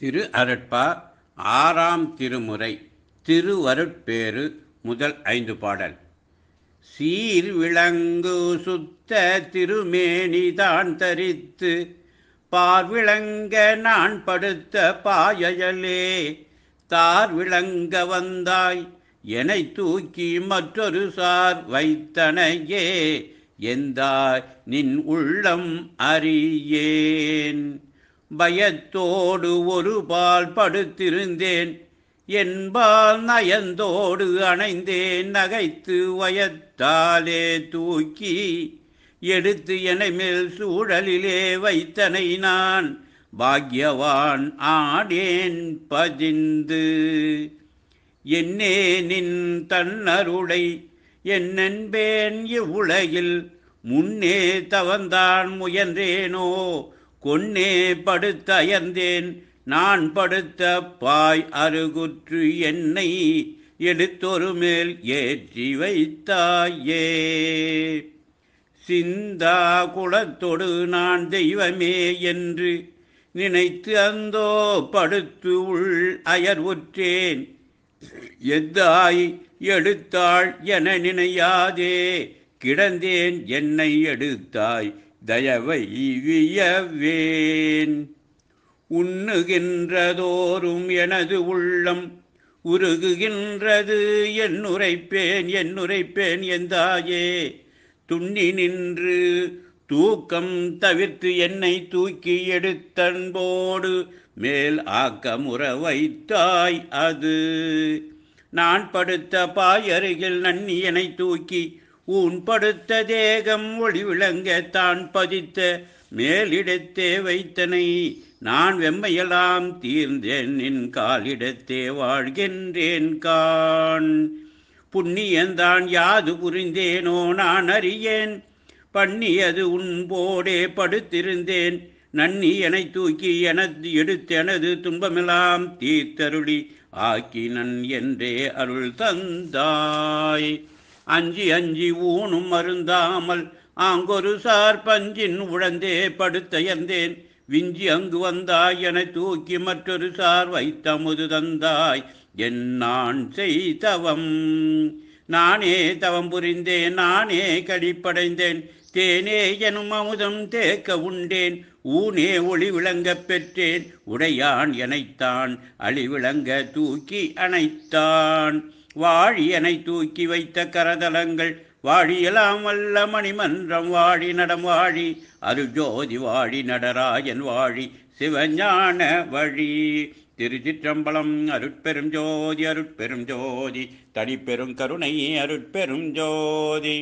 திரு அருட்பா ஆறாம் திருமுறை திருவருட்பேறு முதல் ஐந்து பாடல் சீர் விளங்கு சுத்த திருமேனிதான் தரித்து பார் விளங்க நான் படுத்த பாயலே தார் விளங்க வந்தாய் என்னை தூக்கி மற்றொரு சார் வைத்தனையே எந்தாய் நின் உள்ளம் அறியேன் பயத்தோடு ஒரு பால் படுத்திருந்தேன் என்பால் நயந்தோடு அணைந்தேன் நகைத்து வயத்தாலே தூக்கி எடுத்து என மேல் சூழலிலே வைத்தனை நான் பாக்யவான் ஆடேன் பதிந்து என்னே நின் தன்னருளை என்னென்பேன் இவ்வுலகில் முன்னே தவந்தான் முயன்றேனோ கொன்னே படுத்தயர்ந்தேன் நான் படுத்த பாய் அருகுற்று என்னை எடுத்தொரு மேல் ஏற்றி வைத்தாயே சிந்தா குளத்தொடு நான் தெய்வமே என்று நினைத்து அந்தோ படுத்து உள் அயர்வுற்றேன் எத்தாய் எடுத்தாள் என நினையாதே கிடந்தேன் என்னை எடுத்தாய் தயவை வியவேன் உண்ணுகின்றதோறும் எனது உள்ளம் உருகுகின்றது என் உரைப்பேன் என் உரைப்பேன் எந்தாயே துண்ணி நின்று தூக்கம் தவிர்த்து என்னை தூக்கி எடுத்தன்போடு மேல் ஆக்கமுற வைத்தாய் அது நான் படுத்த பாயருகில் நன்னியனை தூக்கி உண்படுத்த தேகம் ஒளி விளங்க தான் பதித்த மேலிடத்தே வைத்தனை நான் வெம்மையெல்லாம் தீர்ந்தேன் என் காலிடத்தே வாழ்கின்றேன் கான் புண்ணியந்தான் யாது புரிந்தேனோ நான் அறியேன் பண்ணியது உன்போடே படுத்திருந்தேன் நன்னி என தூக்கி எனது எடுத்தெனது துன்பமெல்லாம் தீர்த்தருளி ஆக்கி நன் என்றே அருள் தந்தாய் அஞ்சி அஞ்சி ஊனும் மருந்தாமல் ஆங்கொரு சார் பஞ்சின் உழந்தே படுத்தயர்ந்தேன் விஞ்சி அங்கு வந்தாய் என தூக்கி மற்றொரு சார் வைத்தமுது தந்தாய் என் நான் செய்தவம் நானே தவம் புரிந்தேன் நானே கடிப்படைந்தேன் தேனே எனும் அமுதம் தேக்க உண்டேன் ஊனே ஒளி விளங்கப் பெற்றேன் உடையான் எனைத்தான் அழி விளங்க தூக்கி அணைத்தான் வாழியனை தூக்கி வைத்த கரதலங்கள் வாழியலாம் வல்ல மணிமன்றம் வாழி நடம் வாழி அருஜோதி ஜோதி வாழி நடராஜன் வாழி சிவஞான வழி திருச்சிற்றம்பலம் அருட்பெரும் ஜோதி அருட்பெரும் ஜோதி தனிப்பெரும் கருணை அருட்பெரும் ஜோதி